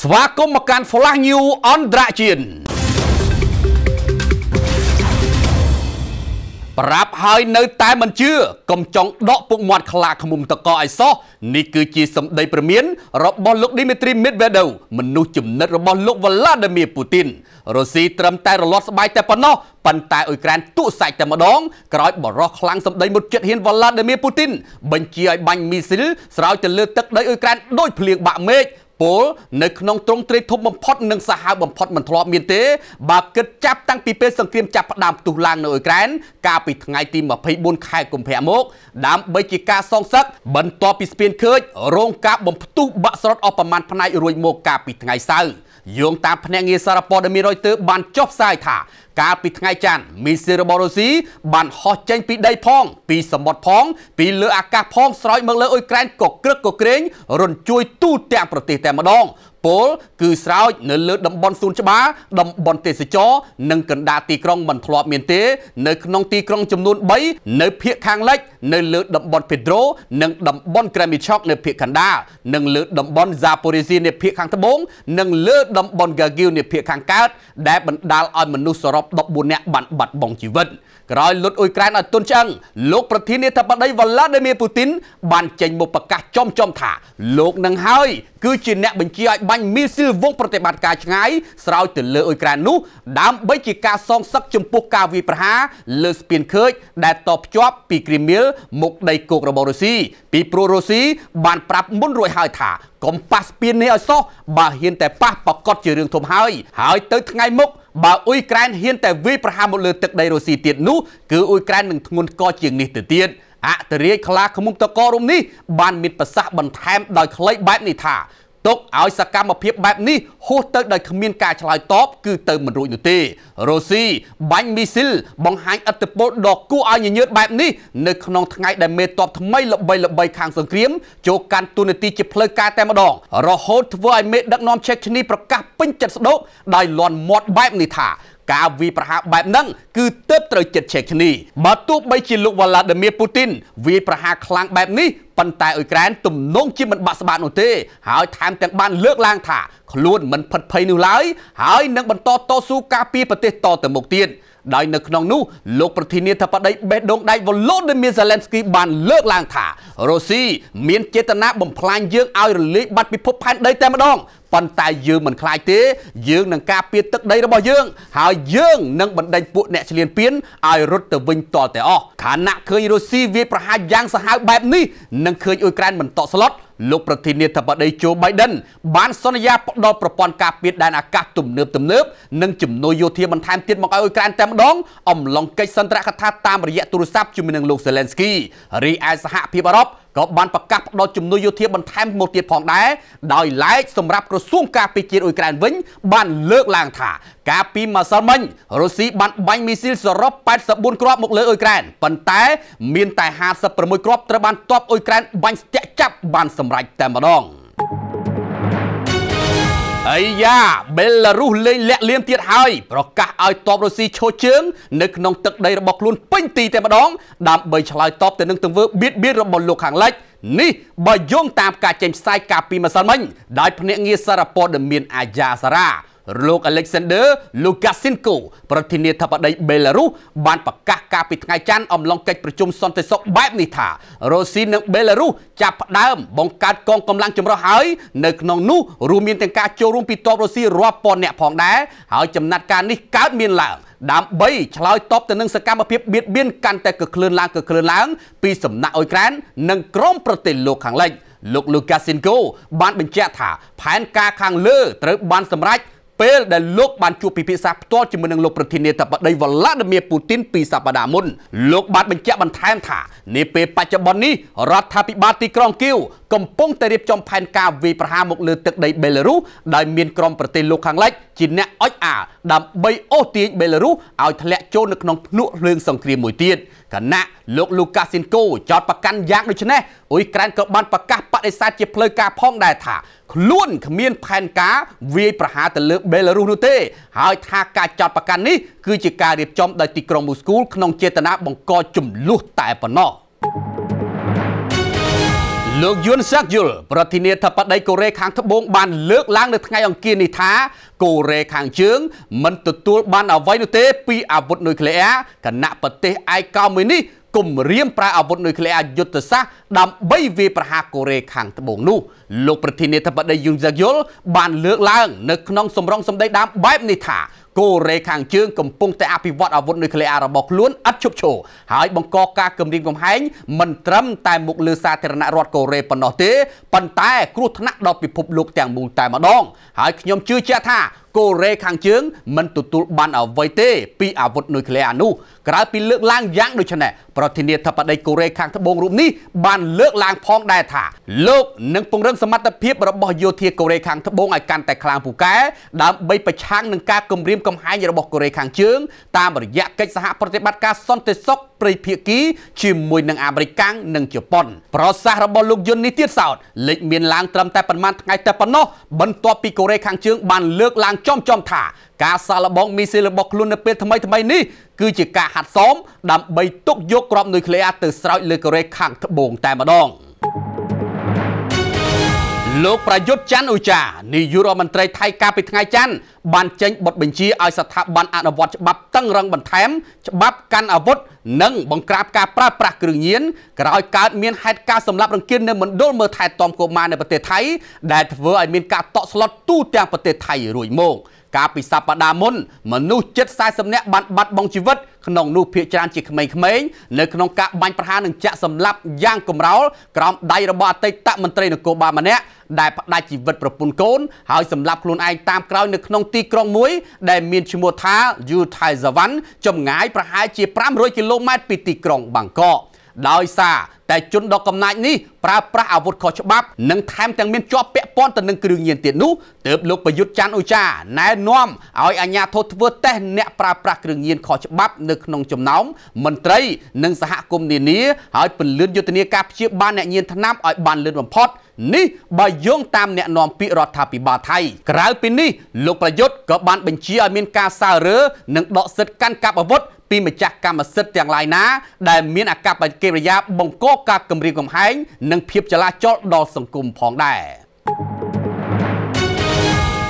ស្វាគមន៍មកកាន់ Flash News អន្តរជាតិប្រាប់ហើយនៅតែមិនជឿកុំចង់ដកពុកមាត់ខ្លាឃុំតកឲ្យសោះនេះគឺជាសម្ដីព្រមានរបស់លោកឌីមីត្រីមីតវេដូវមនុស្សជំនិតរបស់លោកវ្លាឌីមៀពូទីនរុស្ស៊ីត្រឹមតែរលាត់ស្បែកតែប៉ុណ្ណោះប៉ុន្តែអ៊ុយក្រែនទូសាច់តែម្ដងក្រោយបរោះខ្លាំងសម្ដីមុតចិត្តហ៊ានវ្លាឌីមៀពូទីនបញ្ជាឲ្យបាញ់មីស៊ីលស្រោចទៅលើទឹកដីអ៊ុយក្រែនដោយភ្លៀងបាក់មេឃពលនៅក្នុងទ្រង់ទ្រាយធំបំផុតនិងសាហាវបំផុតមិនធ្លាប់មានទេបើគិតចាប់តាំងពីពេលសង្គ្រាមចាប់ផ្ដើមផ្ទុះឡើងនៅអ៊ុយក្រែនកាលពីថ្ងៃទី24ខែកុម្ភៈមកដើម្បីជាការសងសឹកបន្ទាប់ពីស្ពានខើចរោងការបំផ្ទុះបាក់ស្រុតអស់ប្រមាណផ្នែករួចមកកាលពីថ្ងៃសៅរ៍យោងតាមភ្នាក់ងារសារព័ត៌មានរយទ័របានចុះផ្សាយថាកាលពីថ្ងៃច័ន្ទមីស៊ីរបស់រុស្ស៊ីបានហោះចេញពីដីផងពីសមុទ្រផងពីលើអាកាសផងស្រោចមកលើអ៊ុយក្រែនក៏ក្រឹកក៏ក្រែងរនជួយទូទាំងប្រទេសតែម្ដងពលគឺស្រោចនៅលើតំបន់សួនច្បារតំបន់ទេសចរ និងកណ្ដាលទីក្រុងមិនធ្លាប់មានទេ នៅក្នុងទីក្រុងចំនួន3នៅភូមិខាងលិចនៅលើតំបន់ពេដ្រូ និងតំបន់ក្រែមីឆុកនៅភូមិកណ្ដាលនិងលើតំបន់ហ្សាប៉ូរីស៊ីនៅភូមិខាងត្បូងនិងលើតំបន់ហ្គាគីវនៅភូមិខាងកើតដែលបណ្ដាលឲ្យមនុស្សសរុប14នាក់បានបាត់បង់ជីវិតក្រោយលុតអ៊ុយក្រែនឲ្យទន់ឆ្អឹងលោកប្រធានាធិបតីវ្លាឌីមៀពូទីន បានចេញមកប្រកាសចំចំថាលោកនឹងហើយ គឺជាអ្នកបញ្ជាឲ្យបាញ់មីស៊ីលវងប្រតិបត្តិការឆ្ងាយស្រោចទៅលើអ៊ុយក្រែននោះដើម្បីជាការសងសឹកចំពោះការវាយប្រហារលើស្ពានខេជដែលតបភ្ជាប់ពីគ្រីមៀលមកដីគោករបស់រុស្ស៊ីពីព្រោះរុស្ស៊ីបានប្រាប់មុនរួចហើយថាកុំប៉ះស្ពាននេះឲ្យសោះបើហ៊ានតែប៉ះប្រកាសជារឿងធំហើយហើយទៅថ្ងៃមុខបើអ៊ុយក្រែនហ៊ានតែវាយប្រហារមកលើទឹកដីរុស្ស៊ីទៀតនោះគឺអ៊ុយក្រែននឹងធ្ងន់កជាងនេះទៅទៀតអតរាជខ្លាឃុំតកោរុំនេះបានមានប្រសាសន៍បន្ថែមដោយគ្លេចបែបនេះថាទុកឲ្យសកម្មភាពបែបនេះហួសទៅដោយគ្មានការឆ្លើយតបគឺទៅមិនរួចនោះទេរុស្ស៊ីបាញ់មីស៊ីលបង្ហាញឥទ្ធិពលដ៏គួរឲ្យញញើតបែបនេះនៅក្នុងថ្ងៃដែលមេតបថ្មីល្បីល្បីខាងសង្គ្រាមចូលកាន់ទូនាទីជាផ្លូវការតែម្ដងរហូតធ្វើឲ្យមេដឹកនាំឆេកឈ្នីប្រកាសពេញចិត្តស្ដោកដោយលន់មាត់បែបនេះថាការវាយប្រហារបែបហ្នឹងគឺទើបត្រូវចិត្តឆេកគ្នាបើទោះបីជាលោកវ្លាឌីមៀពូទីនវាយប្រហារខ្លាំងបែបនេះប៉ុន្តែអ៊ុយក្រែនទំនងជាមិនបាក់ស្បាតនោះទេ ហើយថែមទាំងបានលើកឡើងថាខ្លួនមិនផិតភ័យនោះឡើយហើយនឹងបន្តតស៊ូការពារប្រទេសតទៅមុខទៀត។ដោយនៅក្នុងនោះលោកប្រធានាធិបតី បេះដូងដៃវ៉ូឡូឌីមៀសាឡែនស្គី បានលើកឡើងថារុស្ស៊ីមានចេតនាបំផ្លាញយើងឲ្យរលាយបាត់ពិភពផែនដីតែម្ដងប៉ុន្តែយើងមិនខ្លាចទេ យើងនឹងការពារទឹកដីរបស់យើង ហើយយើងនឹងបណ្ដេញពួកអ្នកឈ្លានពានឲ្យរត់ទៅវិញតតែអស់ខណៈឃើញរុស្ស៊ីវាប្រហារយ៉ាងសាហាវបែបនេះនឹងឃើញអ៊ុយក្រែនមិនតក់ស្លុតលោកប្រធានាធិបតីโจ Biden បានសន្យាផ្ដល់ប្រព័ន្ធការពារដែនអាកាសទំនើបទំនើប និងជំនួយយោធាបន្ថែមទៀតមកឲ្យអ៊ុយក្រែនតែម្ដងអំឡុងកិច្ចសន្ទរកថាតាមរយៈទូរស័ព្ទជាមួយនឹងលោក Zelensky រីឯសហភាពអឺរ៉ុបក៏បានប្រកាសផ្តល់ជំនួយយោធាបន្ថែមមកទៀតផងដែរដោយឡែកសម្រាប់ក្រសួងការពារជាតិអ៊ុយក្រែនវិញ បានលើកឡើងថាកាលពីម្សិលមិញរុស្ស៊ីបានបាញ់មីស៊ីលសរុប84គ្រាប់មកលើអ៊ុយក្រែនប៉ុន្តែ មានតែ56គ្រាប់ត្រូវបានទ័ពអ៊ុយក្រែនបាញ់ស្ទាក់ចាប់បានសម្រេចតែម្ដង។អាយ៉ាបេឡារុសលេងលាក់លៀមទៀតហើយប្រកាសឲ្យតបរុស្ស៊ីឈោជើងនៅក្នុងទឹកដីរបស់ខ្លួនពេញទីតែម្ដងដើម្បីឆ្លើយតបទៅនឹងទង្វើបៀតបៀនរបស់លោកខាងលិចនេះបើយោងតាមការចេញផ្សាយកាលពីម្សិលមិញដោយភ្នាក់ងារសារព័ត៌មានអាយ៉ាសារ៉ាលោក Alexander Lukashenko ប្រធានាធិបតីបេឡារុសបានប្រកាសការពីថ្ងៃច័ន្ទអំឡុងកិច្ចប្រជុំសន្តិសុខបែបនេះថារុស្ស៊ីនិងបេឡារុសចាប់ផ្ដើមបង្កើតកងកម្លាំងចម្រុះហើយនៅក្នុងនោះរួមមានទាំងការចូលរួមពីទ័ពរុស្ស៊ីរាប់ពាន់នាក់ផងដែរហើយចំណាត់ការនេះកើតមានឡើងដើម្បីឆ្លើយតបទៅនឹងសកម្មភាពបៀតបៀនកាន់តែកក្លឿនឡើងកក្លឿនឡើងពីសំណាក់អ៊ុយក្រែននិងក្រុមប្រទេសលោកខាងលិចលោកលូកាស៊ីនកូបានបញ្ជាក់ថាផែនការខាងលើត្រូវបានសម្រេចពេលដែលលោកបានជួបពិភាក្សាផ្ទាល់ជាមួយនឹងលោកប្រធានាធិបតីវ្លាឌីមៀពូទីនពីសប្តាហ៍មុនលោកបានបញ្ជាក់បន្ថែមថានាពេលបច្ចុប្បន្ននេះរដ្ឋាភិបាលទីក្រុងគៀវកំពុងតែរៀបចំផែនការវាយប្រហារមកលើទឹកដីបេឡារុសដោយមានក្រុមប្រទេសលោកខាងលិចជាអ្នកអុចអាដើម្បីអូសទាញបេឡារុសឲ្យធ្លាក់ចូលនៅក្នុងភ្នក់ភ្លើងសង្គ្រាមមួយទៀតគណៈលោកលូកាស៊ីនកូចោតប្រកាន់យ៉ាងដូចនេះអ៊ុយក្រែនក៏បានប្រកាសបដិសេធជាផ្លូវការផងដែរថាខ្លួនគ្មានផែនការវាយប្រហារទៅលើបេឡារុសនោះទេ ហើយថាការចោតប្រកាន់នេះគឺជាការរៀបចំដោយទីក្រុងមូស្គូក្នុងចេតនាបង្កចំនួនតែប៉ុណ្ណោះលោកយុនសាក់យុលប្រធានាធិបតីកូរ៉េខាងត្បូងបានលើកឡើងនៅថ្ងៃអង្គារនេះថាកូរ៉េខាងជើងមិនទទួល បាន អ្វីនោះទេពីអាវុធនុយក្លេអ៊ែរគណៈប្រទេសឯកោមួយនេះគំរាមប្រើអាវុធនុយក្លេអ៊ែរយុទ្ធសាស្ត្រដើម្បីវាយប្រហារកូរ៉េខាងត្បូងនោះលោកប្រធានាធិបតីយុនសាក់យុលបានលើកឡើង នៅក្នុងសម្រងសម្ដីដើមបែបនេះថាកូរ៉េខាងជើងកំពុងតែអភិវឌ្ឍអាវុធនុយក្លេអ៊ែររបស់ខ្លួនឥតឈប់ឈរហើយបង្កការគំរាមកំហែងមិនត្រឹមតែមកលើសាធារណរដ្ឋកូរ៉េប៉ុណ្ណោះទេប៉ុន្តែគ្រោះថ្នាក់ដល់ពិភពលោកទាំងមូលតែម្ដង ហើយខ្ញុំជឿជាក់ថាកូរ៉េខាងជើងមិនទទួលបានអ្វីទេពីអាវុធនុយក្លេអ៊ែរនោះក្រៅពីលើកឡើងយ៉ាងដូចនេះប្រធានាធិបតីកូរ៉េខាងត្បូងរូបនេះបានលើកឡើងផងដែរថាលោកនឹងពង្រឹងសមត្ថភាពរបស់យោធាកូរ៉េខាងត្បូងឲ្យកាន់តែខ្លាំងពូកែដើម្បីប្រឆាំងនឹងការគំរាមកំហែងរបស់កូរ៉េខាងជើងតាមរយៈកិច្ចសហប្រតិបត្តិការសន្តិសុខព្រៃភាគីជាមួយនឹងអាមេរិកកាំងនិងជប៉ុនប្រសាសន៍របស់លោកយុននេះទៀតសោតលេចមានឡើងត្រឹមតែប្រមាណថ្ងៃតែប៉ុណ្ណោះបន្ទាប់ពីកូរ៉េខាងជើងបានលើកឡើងចំចំថាការសាឡបងមីស៊ីលរបស់ខ្លួននៅពេលថ្មីថ្មីនេះគឺជាការហាត់សមដើម្បីទុកយកគ្រាប់នុយក្លេអ៊ែរទៅស្រោចលើកូរ៉េខាងត្បូងតែម្ដង។លោកប្រយុទ្ធច័ន្ទអ៊ូចានាយករដ្ឋមន្ត្រីថៃកាលពីថ្ងៃច័ន្ទបានចេញបទបញ្ជាឲ្យស្ថាប័នអនុវត្តច្បាប់តឹងរឹងបន្ថែមច្បាប់កាន់អាវុធនិងបង្ក្រាបការប្រើប្រាស់គ្រឿងញៀនក្រោយកើតមានហេតុការណ៍សម្លាប់រង្គាននៅមណ្ឌលមើលថែទាំកុមារនៅប្រទេសថៃដែលធ្វើឲ្យមានការតក់ស្លុតទូទាំងប្រទេសថៃរួចមកកាលពីសប្តាហ៍មុនមនុស្សជិត40នាក់បានបាត់បង់ជីវិតក្នុងនោះភ ieck ច្រើនជាក្មេងៗនៅក្នុងការបាញ់ប្រហារនិងចាក់សម្លាប់យ៉ាងកំរោលក្រោមដៃរបស់អតីតមន្ត្រីនគរបាលម្នាក់ដែលផ្ដាច់ជីវិតប្រពន្ធកូនហើយសម្លាប់ខ្លួនឯងតាមក្រោយនៅក្នុងទីក្រុងមួយដែលមានឈ្មោះថា Yuthaisavan ចម្ងាយប្រហែលជា500គីឡូម៉ែត្រពីទីក្រុង បាងកកដោយសារតែជនដ៏កំណាចនេះប្រើប្រាស់អាវុធខុសច្បាប់និងថែមទាំងមានជាប់ពាក់ព័ន្ធទៅនឹងគ្រឿងញៀនទៀតនោះទើបលោកប្រយុទ្ធច័ន្ទអ៊ូចាណែនាំឲ្យអាជ្ញាធរធ្វើតេស្តអ្នកប្រើប្រាស់គ្រឿងញៀនខុសច្បាប់នៅក្នុងចំណោមមន្ត្រីនិងសហគមន៍នានាឲ្យពន្លឿនយុទ្ធនាការព្យាបាលអ្នកញៀនថ្នាំឲ្យបានលឿនបំផុតនេះបើយោងតាមអ្នកណែនាំពាក្យរដ្ឋាភិបាលថៃក្រៅពីនេះលោកប្រយុទ្ធក៏បានបញ្ជាឲ្យមានការសើរើនិងដកសិទ្ធិកាន់កាប់អាវុធពីម្ចាស់កម្មសិទ្ធិទាំងឡាយណាដែលមានអកប្បកិរិយាបង្កកការគម្រាមកំហែងនិងភាពចលាចលដល់សង្គមផងដែរ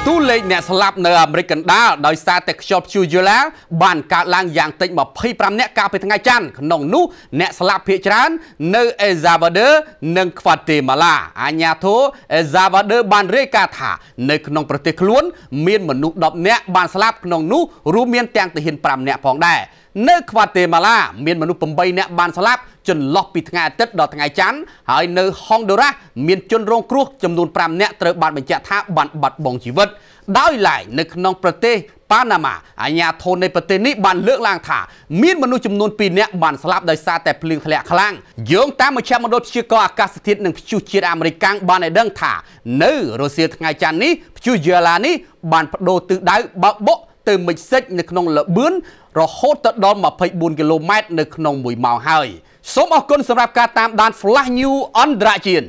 តួលេខអ្នកស្លាប់នៅអាមេរិកកណ្ដាលដោយសារតែខ្យល់ព្យុះយូឡាបានកើតឡើងយ៉ាងតិច25អ្នកកាលពីថ្ងៃច័ន្ទក្នុងនោះអ្នកស្លាប់ភាគច្រើននៅអេសាវ៉ាដឺនិងខ្វាទេម៉ាឡាអាញាធូអេសាវ៉ាដឺបានរាយការណ៍ថានៅក្នុងប្រទេសខ្លួន មានមនុស្ស10អ្នកបានស្លាប់ក្នុងនោះរួមមានទាំងទាហាន5អ្នកផងដែរនៅខ្វាទេម៉ាឡាមានមនុស្ស8អ្នកបានស្លាប់ចន្លោះពីថ្ងៃអាទិត្យដល់ថ្ងៃច័ន្ទហើយនៅហុងដូរ៉ាស់មានជនរងគ្រោះចំនួន5នាក់ត្រូវបានបញ្ជាក់ថាបានបាត់បង់ជីវិតដោយឡែកនៅក្នុងប្រទេសប៉ាណាម៉ាអាញាធននៃប្រទេសនេះបានលើកឡើងថាមានមនុស្សចំនួន2នាក់បានស្លាប់ដោយសារតែភ្លៀងធ្លាក់ខ្លាំងយោងតាមមជ្ឈមណ្ឌលព្យាករណ៍អាកាសធាតុនិងព្យុះជាតិអាមេរិកកាំងបានឲ្យដឹងថានៅរុស្ស៊ីថ្ងៃច័ន្ទនេះព្យុះយ៉ាឡានេះបានបដូរទិសដៅបោកបុកទៅមិចសិចនៅក្នុងលបឿនរហូតទៅដល់24គីឡូម៉ែត្រនៅក្នុង1ម៉ោងហើយ។សូមអរគុណសម្រាប់ការតាមដាន Flash News អន្តរជាតិ